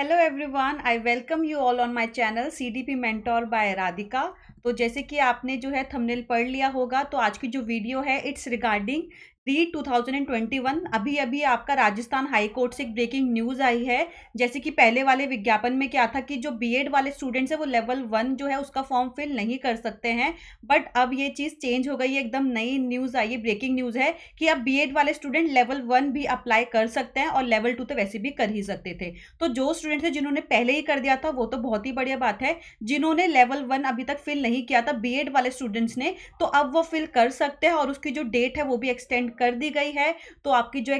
Hello everyone, I welcome you all on my channel CDP Mentor by Radhika. तो जैसे कि आपने जो है थंबनेल पढ़ लिया होगा तो आज की जो वीडियो है इट्स रिगार्डिंग दी 2021 अभी अभी आपका राजस्थान हाई कोर्ट से एक ब्रेकिंग न्यूज़ आई है जैसे कि पहले वाले विज्ञापन में क्या था कि जो बीएड वाले स्टूडेंट्स हैं वो लेवल वन जो है उसका फॉर्म फिल नहीं कर सकते हैं बट अब ये चीज़ चेंज हो गई है एकदम नई न्यूज़ आई है ब्रेकिंग न्यूज़ है कि अब बी वाले स्टूडेंट लेवल वन भी अप्लाई कर सकते हैं और लेवल टू तो वैसे भी कर ही सकते थे तो जो स्टूडेंट्स हैं जिन्होंने पहले ही कर दिया था वो तो बहुत ही बढ़िया बात है जिन्होंने लेवल वन अभी तक फिल नहीं नहीं किया था बीएड वाले स्टूडेंट्स ने तो अब वो फिल कर सकते हैं और उसकी जो डेट है वो भी एक्सटेंड कर दी गई है तो आपकी जो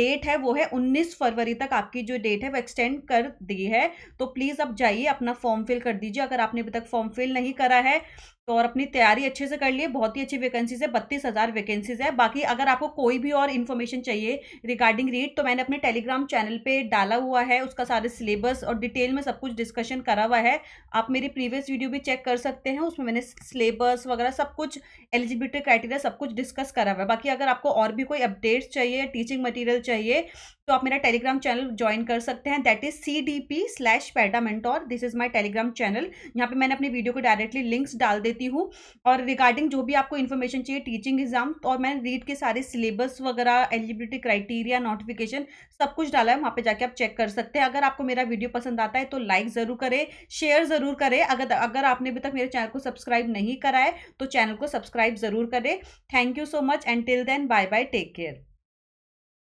डेट है वो है उन्नीस फरवरी तक आपकी जो डेट है वो एक्सटेंड कर दी है तो प्लीज़ आप जाइए अपना फॉर्म फिल कर दीजिए अगर आपने अभी तक फॉर्म फिल नहीं करा है तो और अपनी तैयारी अच्छे से कर लिए बहुत ही अच्छी वैकेंसीज है बत्तीस हज़ार वैकेंसीज है बाकी अगर आपको कोई भी और इन्फॉर्मेशन चाहिए रिगार्डिंग रीड तो मैंने अपने टेलीग्राम चैनल पे डाला हुआ है उसका सारे सिलेबस और डिटेल में सब कुछ डिस्कशन करा हुआ है आप मेरी प्रीवियस वीडियो भी चेक कर सकते हैं उसमें मैंने सिलेबस वगैरह सब कुछ एलिजिबिलिटी क्राइटेरिया सब कुछ डिस्कस करा हुआ है बाकी अगर आपको और भी कोई अपडेट्स चाहिए टीचिंग मटेरियल चाहिए तो आप मेरा टेलीग्राम चैनल ज्वाइन कर सकते हैं that is C D P slash पैडामेंटोर this is my telegram channel यहाँ पे मैंने अपनी वीडियो को डायरेक्टली लिंक्स डाल देती हूँ और रिगार्डिंग जो भी आपको इन्फॉर्मेशन चाहिए टीचिंग एग्जाम तो और मैंने रीड के सारे सिलेबस वगैरह एलिजिबिलिटी क्राइटेरिया नोटिफिकेशन सब कुछ डाला है वहाँ पे जाके आप चेक कर सकते हैं अगर आपको मेरा वीडियो पसंद आता है तो लाइक ज़रूर करें शेयर ज़रूर करें अगर अगर आपने अभी तक मेरे चैनल को को सब्सक्राइब नहीं कराए तो चैनल को सब्सक्राइब ज़रूर करें thank you so much and till then bye bye take care